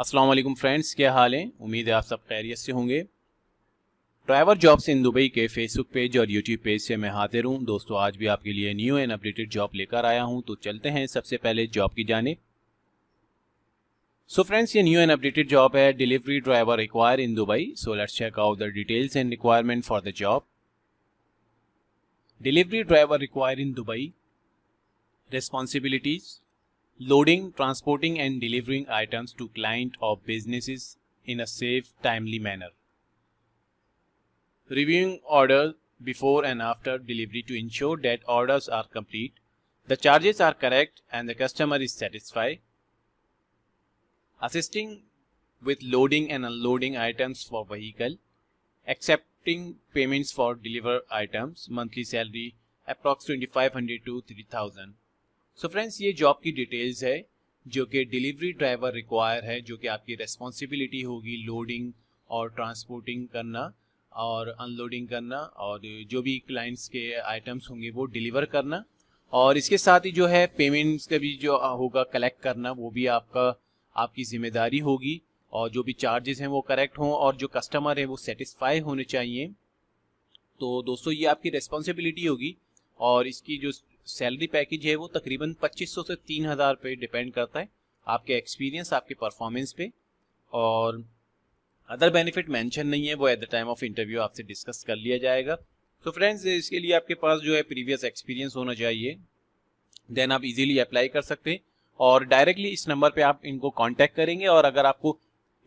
अस्सलाम वालेकुम फ्रेंड्स क्या हाल हैं उम्मीद है आप सब खैरियत से होंगे ड्राइवर जॉब्स इन दुबई के फेसबुक पेज और यूट्यूब पेज से मैं हाजिर हूँ दोस्तों आज भी आपके लिए न्यू एंड अपडेटेड जॉब लेकर आया हूँ तो चलते हैं सबसे पहले जॉब की जाने सो फ्रेंड्स ये न्यू एंड अपडेटेड जॉब है delivery driver require in Dubai so let's check out the details and requirement for the job delivery driver require in Dubai responsibilities loading, transporting and delivering items to client or businesses in a safe, timely manner. Reviewing orders before and after delivery to ensure that orders are complete, the charges are correct and the customer is satisfied. Assisting with loading and unloading items for vehicle, accepting payments for deliver items, monthly salary approx 2500 to 3000 so friends ये job की details है जो कि delivery driver require है जो कि आपकी responsibility होगी लोडिंग और ट्रांसपोर्टिंग करना और अनलोडिंग करना और जो भी क्लाइंट्स के आइटम्स होंगे वो डिलीवर करना और इसके साथ ही जो है पेमेंट्स का भी जो होगा कलेक्ट करना वो भी आपका आपकी जिम्मेदारी होगी और जो भी चार्जेस हैं वो करेक्ट हों और जो कस्टमर हैं वो सेटिस्फाई होने चाहिए तो दोस्तों ये आपकी रेस्पॉन्सिबिलिटी होगी और इसकी जो सैलरी पैकेज है वो तकरीबन 2500 से 3000 पे डिपेंड करता है आपके एक्सपीरियंस आपके परफॉर्मेंस पे और अदर बेनिफिट मेंशन नहीं है वो at the time of interview आपसे डिस्कस कर लिया जाएगा तो फ्रेंड्स इसके लिए आपके पास जो है प्रीवियस एक्सपीरियंस होना चाहिए देन आप इजीली अप्लाई कर सकते हैं और डायरेक्टली इस नंबर पे आप इनको कांटेक्ट करेंगे और अगर आपको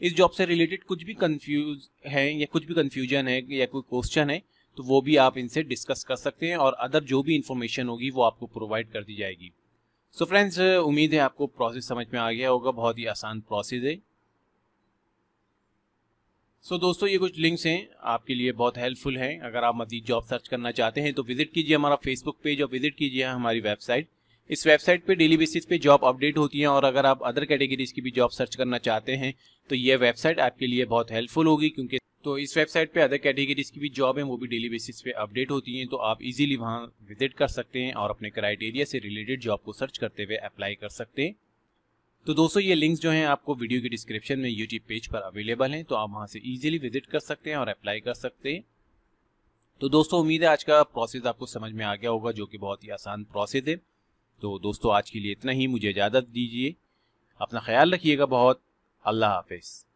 इस जॉब से रिलेटेड कुछ भी कंफ्यूज है या कुछ भी कंफ्यूजन है या कोई क्वेश्चन है तो वो भी आप इनसे डिस्कस कर सकते हैं और अदर जो भी इन्फॉर्मेशन होगी वो आपको प्रोवाइड कर दी जाएगी सो so फ्रेंड्स उम्मीद है आपको प्रोसेस समझ में आ गया होगा बहुत ही आसान प्रोसेस है सो so, दोस्तों ये कुछ लिंक्स हैं आपके लिए बहुत हेल्पफुल हैं अगर आप मजीद जॉब सर्च करना चाहते हैं तो विजिट कीजिए हमारा फेसबुक पेज और विजिट कीजिए हमारी वेबसाइट इस वेबसाइट पे डेली बेसिस पे जॉब अपडेट होती हैं और अगर आप अदर कैटेगरीज की भी जॉब सर्च करना चाहते हैं तो ये वेबसाइट आपके लिए बहुत हेल्पफुल होगी क्योंकि तो इस वेबसाइट पे अदर कैटेगरीज की भी जॉब है वो भी डेली बेसिस पे अपडेट होती हैं तो आप इजीली वहाँ विजिट कर सकते हैं और अपने क्राइटेरिया से रिलेटेड जॉब को सर्च करते हुए अप्लाई कर सकते हैं तो दोस्तों ये लिंक्स जो हैं आपको वीडियो के डिस्क्रिप्शन में यूट्यूब पेज पर अवेलेबल हैं तो आप वहाँ से ईजिली विजिट कर सकते हैं और अप्लाई कर सकते हैं तो दोस्तों उम्मीद है आज का प्रोसेस आपको समझ में आ गया होगा जो कि बहुत ही आसान प्रोसेस है तो दोस्तों आज के लिए इतना ही मुझे इजाज़त दीजिए अपना ख्याल रखिएगा बहुत अल्लाह हाफिज़